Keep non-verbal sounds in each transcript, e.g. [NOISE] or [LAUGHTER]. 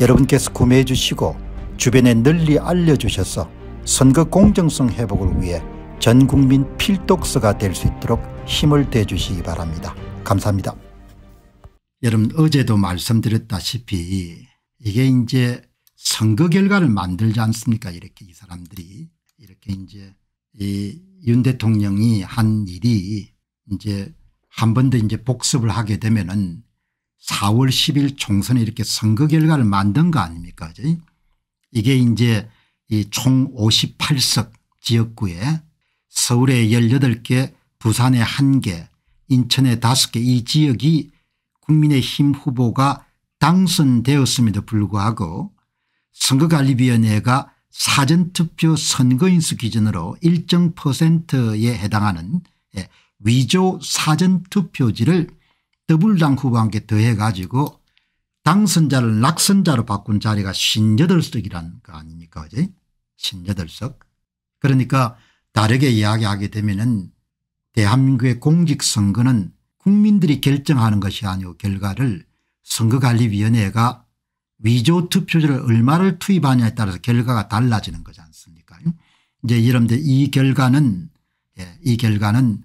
여러분께서 구매해 주시고 주변에 널리 알려주셔서 선거 공정성 회복을 위해 전국민 필독서가 될 수 있도록 힘을 대주시기 바랍니다. 감사합니다. 여러분 어제도 말씀드렸다시피 이게 이제 선거 결과를 만들지 않습니까 이렇게 이 사람들이 이렇게 이제 이윤 대통령이 한 일이 이제 한 번 더 이제 복습을 하게 되면은 4월 10일 총선에 이렇게 선거 결과를 만든 거 아닙니까 이게 이제 이 총 58석 지역구에 서울에 18개 부산에 1개 인천에 5개 이 지역이 국민의힘 후보가 당선되었음에도 불구하고 선거관리위원회가 사전투표 선거인수 기준으로 일정 퍼센트에 해당하는 예, 위조 사전투표지를 더불당 후보와 함께 더해 가지고 당선자를 낙선자로 바꾼 자리가 신여덟석이라는거 아닙니까 어제 58석 그러니까 다르게 이야기하게 되면 은 대한민국의 공직선거는 국민들이 결정하는 것이 아니고 결과를 선거관리위원회가 위조 투표제를 얼마를 투입하냐에 따라서 결과가 달라지는 거지 않습니까 이제 여러분들 이 결과는 예, 이 결과는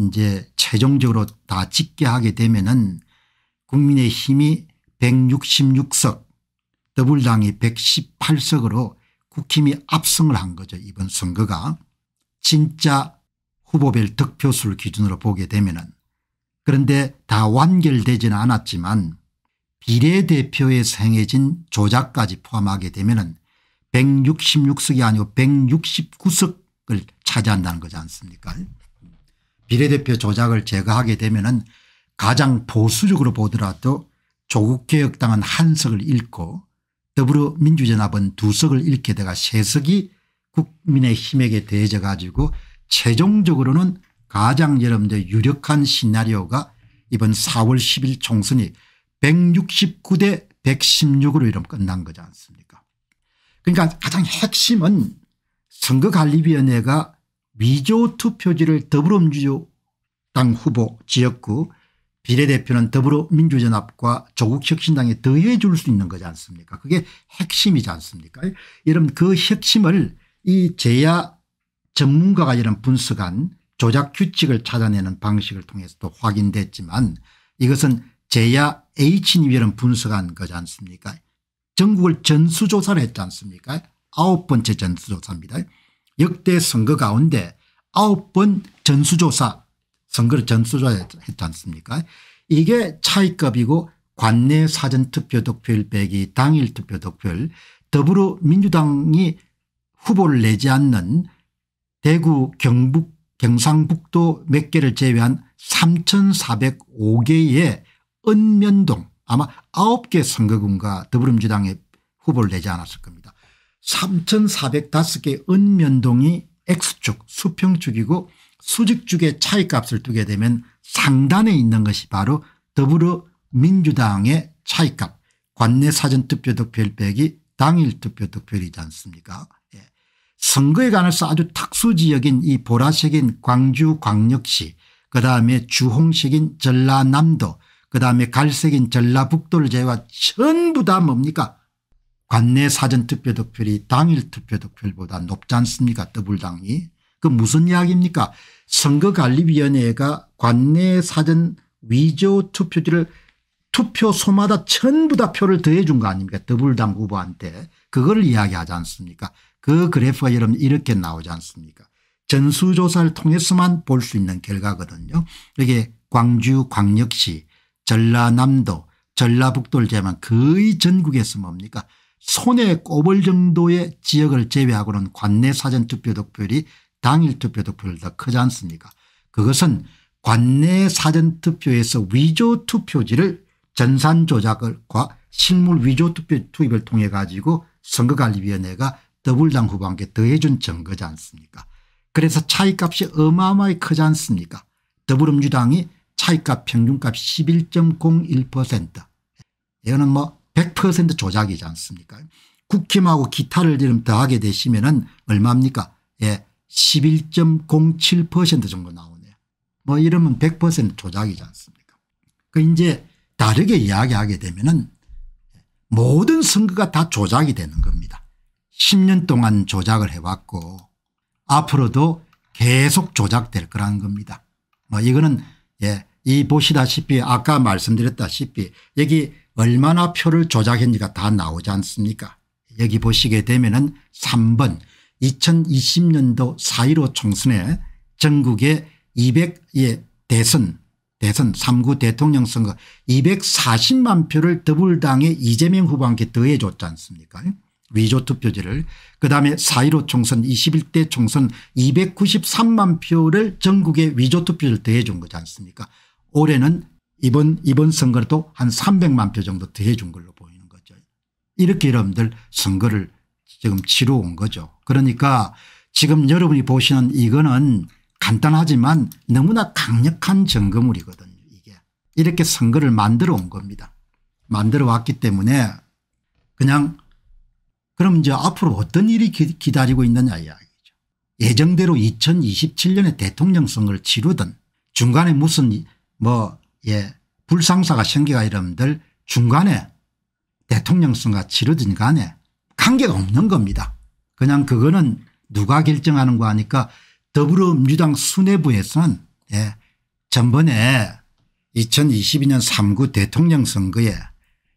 이제 최종적으로 다집계 하게 되면은 국민의 힘이 166석 더불당이 118석으로 국힘이 압승을 한 거죠 이번 선거가 진짜 후보별 득표수를 기준으로 보게 되면은 그런데 다 완결되지는 않았지만 비례대표에 생해진 조작까지 포함하게 되면은 166석이 아니고 169석을 차지한다는 거지 않습니까 비례대표 조작을 제거하게 되면은 가장 보수적으로 보더라도 조국개혁당은 한 석을 잃고 더불어민주연합은 두 석을 잃게 되가 세 석이 국민의힘에게 대해져 가지고 최종적으로는 가장 여러분들 유력한 시나리오가 이번 4월 10일 총선이 169대 116으로 이름 끝난 거지 않습니까 그러니까 가장 핵심은 선거관리위원회가 위조 투표지를 더불어민주당 후보 지역구 비례대표는 더불어민주연합과 조국혁신당에 더해 줄 수 있는 거지 않습니까 그게 핵심이지 않습니까 여러분 그 핵심을 이 제야 전문가가 이런 분석한 조작 규칙을 찾아내는 방식을 통해서도 확인됐지만 이것은 제야 h 님 이런 분석한 거지 않습니까 전국을 전수조사를 했지 않습니까 아홉 번째 전수조사입니다 역대 선거 가운데 아홉 번 전수조사 선거를 전수조사했지 않습니까 이게 차이값이고 관내 사전투표 득표율 빼기 당일 투표 득표율 더불어민주당이 후보를 내지 않는 대구 경북 경상북도 몇 개를 제외한 3405개의 은 면동 아마 9개 선거군과 더불어민주당의 후보를 내지 않았을 겁니다. 3,405개 은면동이 X축 수평축이고 수직축의 차이값을 두게 되면 상단에 있는 것이 바로 더불어민주당의 차이값 관내 사전투표 득표율 빼기 당일 투표 득표율이지 않습니까 예. 선거에 관해서 아주 특수지역인 이 보라색인 광주 광역시 그다음에 주홍색인 전라남도 그다음에 갈색인 전라북도를 제외한 전부 다 뭡니까 관내 사전투표득표율이 당일 투표득표율보다 높지 않습니까 더불당이 그 무슨 이야기입니까 선거관리위원회가 관내 사전 위조 투표지를 투표소마다 전부 다 표를 더해 준 거 아닙니까 더불당 후보한테 그걸 이야기하지 않습니까 그 그래프가 여러분 이렇게 나오지 않습니까 전수조사를 통해서만 볼 수 있는 결과거든요 이게 광주 광역시 전라남도 전라북도를 제외한 거의 전국에서 뭡니까 손에 꼽을 정도의 지역을 제외하고는 관내 사전투표 득표율이 당일 투표 득표율 더 크지 않습니까 그것은 관내 사전투표에서 위조 투표지를 전산 조작과 실물 위조 투표 투입을 통해 가지고 선거관리위원회가 더블당 후보한테 더해준 증거지 않습니까 그래서 차이값이 어마어마히 크지 않습니까 더불어민주당이 차이값 평균값 11.01% 이거는 뭐100% 조작이지 않습니까 국힘하고 기타를 이름 더하게 되시면 은 얼마입니까 예, 11.07% 정도 나오네요. 뭐 이러면 100% 조작이지 않습니까 그 이제 다르게 이야기하게 되면 은 모든 선거가 다 조작이 되는 겁니다. 10년 동안 조작을 해왔고 앞으로도 계속 조작될 거라는 겁니다. 뭐 이거는 예, 이 보시다시피 아까 말씀드렸다시피 여기 얼마나 표를 조작했는지가 다 나오지 않습니까 여기 보시게 되면 은 3번 2020년도 4.15 총선에 전국의 200예 대선 대선 3구 대통령 선거 240만 표를 더불당의 이재명 후보한테 더해줬지 않습니까 위조 투표제를 그다음에 4.15 총선 21대 총선 293만 표를 전국에 위조 투표를 더해준 거지 않습니까 올해는 이번 이번 선거는 또한 300만 표 정도 더해 준 걸로 보이는 거죠. 이렇게 여러분들 선거를 지금 치러 온 거죠. 그러니까 지금 여러분이 보시는 이거는 간단하지만 너무나 강력한 점검물이거든요 이게. 이렇게 선거를 만들어 온 겁니다. 만들어 왔기 때문에 그냥 그럼 이제 앞으로 어떤 일이 기다리고 있느냐 이야기죠. 예정대로 2027년에 대통령 선거를 치르든 중간에 무슨 뭐 예, 불상사가 생기가 이러면들 중간에 대통령 선거가 치르든 간에 관계가 없는 겁니다. 그냥 그거는 누가 결정하는 거 하니까 더불어민주당 수뇌부에서는 예, 전번에 2022년 3구 대통령 선거에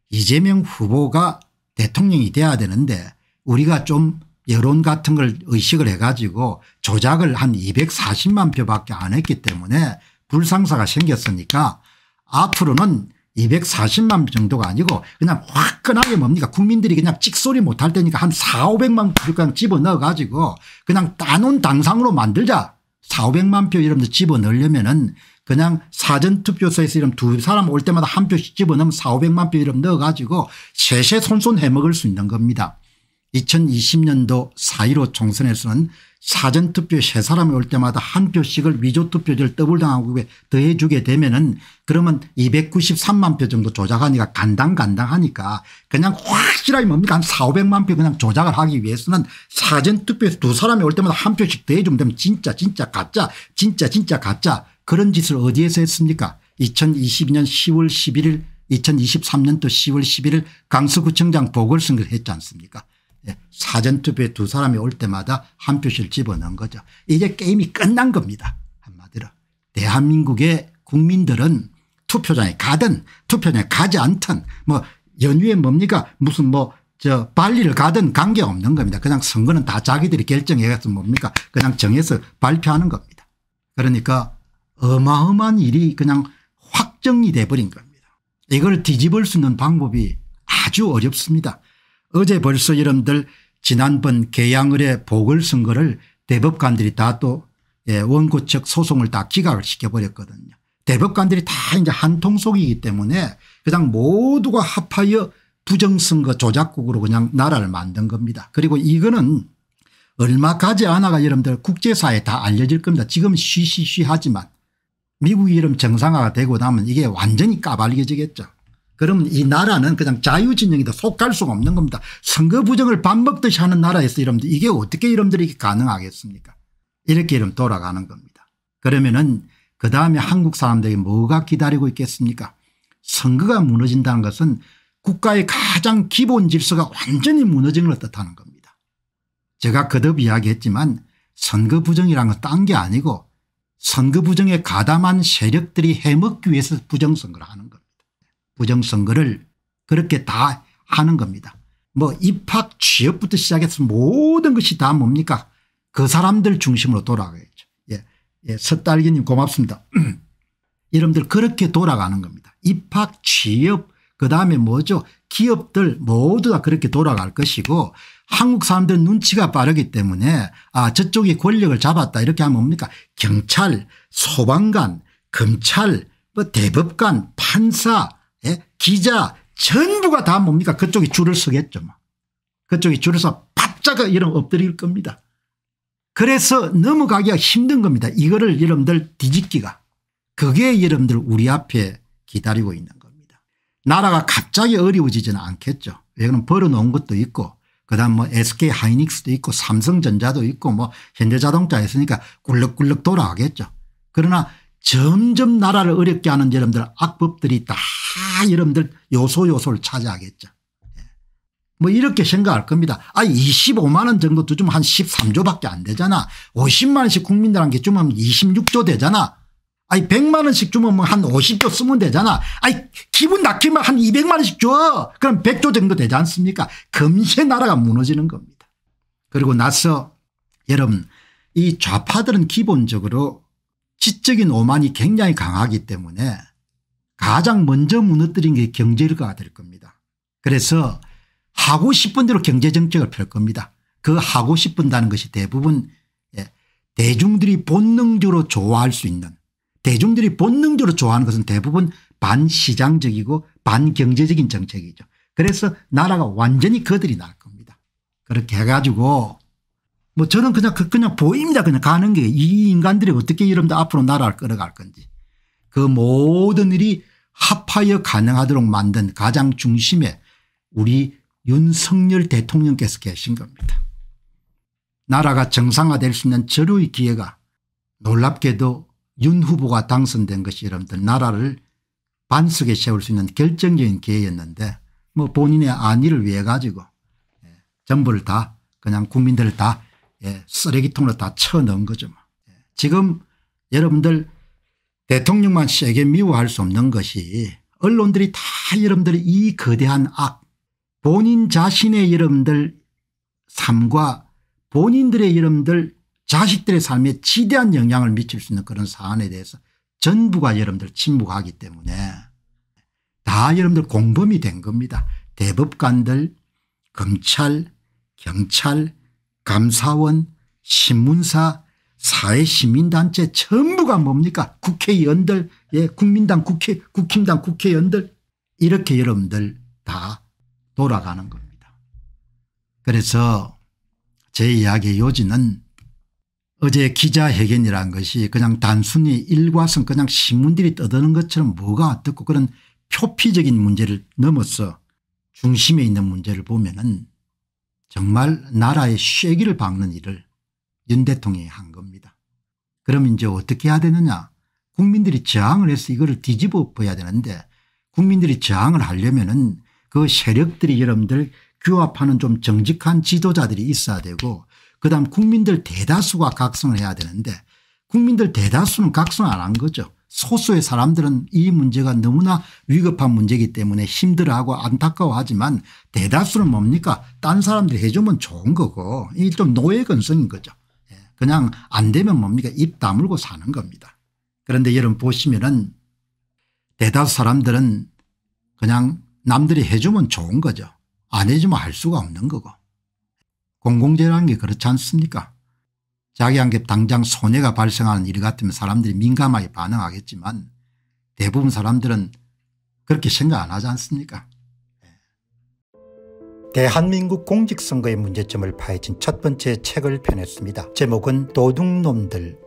이재명 후보가 대통령이 돼야 되는데 우리가 좀 여론 같은 걸 의식을 해 가지고 조작을 한 240만 표밖에 안 했기 때문에 불상사가 생겼으니까 앞으로는 240만 정도가 아니고 그냥 화끈하게 뭡니까 국민들이 그냥 찍소리 못할 테니까 한 4, 500만 표 그냥 집어넣어 가지고 그냥 따놓은 당상으로 만들자. 4, 500만 표이름도 집어넣으려면 은 그냥 사전투표소에서 이름두 사람 올 때마다 한 표씩 집어넣으면 4, 500만 표이름 넣어 가지고 세세 손손 해먹을 수 있는 겁니다. 2020년도 4.15 총선에서는 사전투표 세 사람이 올 때마다 한 표씩을 위조투표지를 더블당하고 더해 주게 되면 은 그러면 293만 표 정도 조작하니까 간당간당하니까 그냥 확실하게 뭡니까 한 4, 500만 표 그냥 조작을 하기 위해서는 사전투표에서 두 사람이 올 때마다 한 표씩 더해주면 되면 진짜 진짜 가짜 진짜 진짜 가짜 그런 짓을 어디에서 했습니까 2022년 10월 11일 2023년도 10월 11일 강서구청장 보궐선거를 했지 않습니까 예, 사전투표에 두 사람이 올 때마다 한 표씩 집어넣은 거죠. 이제 게임이 끝난 겁니다. 한마디로. 대한민국의 국민들은 투표장에 가든 투표장에 가지 않든 뭐연휴에 뭡니까 무슨 뭐 저 발리를 가든 관계없는 겁니다. 그냥 선거는 다 자기들이 결정해서 뭡니까 그냥 정해서 발표하는 겁니다. 그러니까 어마어마한 일이 그냥 확정이 돼버린 겁니다. 이걸 뒤집을 수 있는 방법이 아주 어렵습니다. 어제 벌써 여러분들 지난번 개양을의 보궐선거를 대법관들이 다또 예, 원고 측 소송을 다 기각을 시켜버렸거든요. 대법관들이 다 이제 한통속이기 때문에 그냥 모두가 합하여 부정선거 조작국으로 그냥 나라를 만든 겁니다. 그리고 이거는 얼마 가지 않아가 여러분들 국제사회에 다 알려질 겁니다. 지금 쉬쉬쉬 하지만 미국이 이름 정상화가 되고 나면 이게 완전히 까발려지겠죠. 그러면 이 나라는 그냥 자유진영이다 속할 수가 없는 겁니다. 선거 부정을 밥 먹듯이 하는 나라에서 이러분들 이게 어떻게 이러분들이 가능하겠습니까 이렇게 이름 돌아가는 겁니다. 그러면은 그 다음에 한국 사람들이 뭐가 기다리고 있겠습니까 선거가 무너진다는 것은 국가의 가장 기본 질서가 완전히 무너진 걸 뜻하는 겁니다. 제가 거듭 이야기했지만 선거 부정이란 건딴 게 아니고 선거 부정에 가담한 세력들이 해먹기 위해서 부정선거를 하는 겁니다. 부정선거를 그렇게 다 하는 겁니다. 뭐 입학 취업부터 시작해서 모든 것이 다 뭡니까 그 사람들 중심으로 돌아가겠죠. 예, 예 서딸기님 고맙습니다. 여러분들 [CLEARS THROAT] 그렇게 돌아가는 겁니다. 입학 취업 그다음에 뭐죠 기업들 모두 다 그렇게 돌아갈 것이고 한국 사람들 눈치가 빠르기 때문에 아 저쪽이 권력을 잡았다 이렇게 하면 뭡니까 경찰 소방관 검찰 뭐 대법관 판사 예? 기자 전부가 다 뭡니까 그쪽이 줄을 서겠죠. 뭐. 그쪽이 줄을 서 바짝 이런 엎드릴 겁니다. 그래서 넘어가기가 힘든 겁니다. 이거를 여러분들 뒤집기가. 그게 여러분들 우리 앞에 기다리고 있는 겁니다. 나라가 갑자기 어려워지지는 않겠죠. 왜냐하면 벌어놓은 것도 있고 그다음 뭐 SK 하이닉스도 있고 삼성전자도 있고 뭐 현대자동차 있으니까 굴럭굴럭 돌아가겠죠. 그러나 점점 나라를 어렵게 하는 여러분들 악법들이 다 여러분들 요소 요소를 차지하겠죠. 예. 뭐 이렇게 생각할 겁니다. 아 25만 원 정도 두주면 한 13조밖에 안 되잖아. 50만 원씩 국민들한테 주면 26조 되잖아. 아니 100만 원씩 주면 뭐 한 50조 쓰면 되잖아. 아니 기분 나기면한 200만 원씩 줘. 그럼 100조 정도 되지 않습니까? 금세 나라가 무너지는 겁니다. 그리고 나서 여러분 이 좌파들은 기본적으로 지적인 오만이 굉장히 강하기 때문에 가장 먼저 무너뜨린 게 경제가 될 겁니다. 그래서 하고 싶은 대로 경제정책을 펼 겁니다. 그 하고 싶은다는 것이 대부분 예, 대중들이 본능적으로 좋아할 수 있는 대중들이 본능적으로 좋아하는 것은 대부분 반시장적이고 반경제적인 정책이죠. 그래서 나라가 완전히 그들이 날 겁니다. 그렇게 해가지고 뭐 저는 그냥 그, 그냥 보입니다. 그냥 가는 게 이 인간들이 어떻게 여러분들 앞으로 나라를 끌어갈 건지 그 모든 일이 합하여 가능하도록 만든 가장 중심에 우리 윤석열 대통령께서 계신 겁니다. 나라가 정상화될 수 있는 절호의 기회가 놀랍게도 윤 후보가 당선된 것이 여러분들 나라를 반석에 세울 수 있는 결정적인 기회였는데 뭐 본인의 안위를 위해 가지고 전부를다 예, 그냥 국민들을 다 예, 쓰레기통으로 다 쳐넣은 거죠. 뭐. 예. 지금 여러분들 대통령만 세게 미워할 수 없는 것이 언론들이 다 여러분들이 거대한 악 본인 자신의 여러분들 삶과 본인들의 여러분들 자식들의 삶에 지대한 영향을 미칠 수 있는 그런 사안에 대해서 전부가 여러분들 침묵하기 때문에 다 여러분들 공범이 된 겁니다. 대법관들 검찰 경찰 감사원, 신문사, 사회시민단체 전부가 뭡니까 국회의원들 예 국민당 국회 국힘당 국회의원들 이렇게 여러분들 다 돌아가는 겁니다. 그래서 제 이야기의 요지는 어제 기자회견이라는 것이 그냥 단순히 일과성 그냥 신문들이 떠드는 것처럼 뭐가 어떻고 그런 표피적인 문제를 넘어서 중심에 있는 문제를 보면은 정말 나라의 쇠기를 박는 일을 윤 대통령이 한 겁니다. 그럼 이제 어떻게 해야 되느냐 국민들이 저항을 해서 이거를 뒤집어 봐야 되는데 국민들이 저항을 하려면 은그 세력들이 여러분들 규합하는 좀 정직한 지도자들이 있어야 되고 그다음 국민들 대다수가 각성을 해야 되는데 국민들 대다수는 각성 안 한 거죠. 소수의 사람들은 이 문제가 너무나 위급한 문제이기 때문에 힘들어하고 안타까워하지만 대다수는 뭡니까 딴 사람들이 해주면 좋은 거고 이게 좀 노예건성인 거죠. 예. 그냥 안 되면 뭡니까 입 다물고 사는 겁니다. 그런데 여러분 보시면은 대다수 사람들은 그냥 남들이 해주면 좋은 거죠. 안 해주면 할 수가 없는 거고. 공공재라는 게 그렇지 않습니까 자기한테 당장 손해가 발생하는 일 같으면 사람들이 민감하게 반응하겠지만 대부분 사람들은 그렇게 생각 안 하지 않습니까 예. 대한민국 공직선거의 문제점을 파헤친 첫 번째 책을 펴냈습니다. 제목은 도둑놈들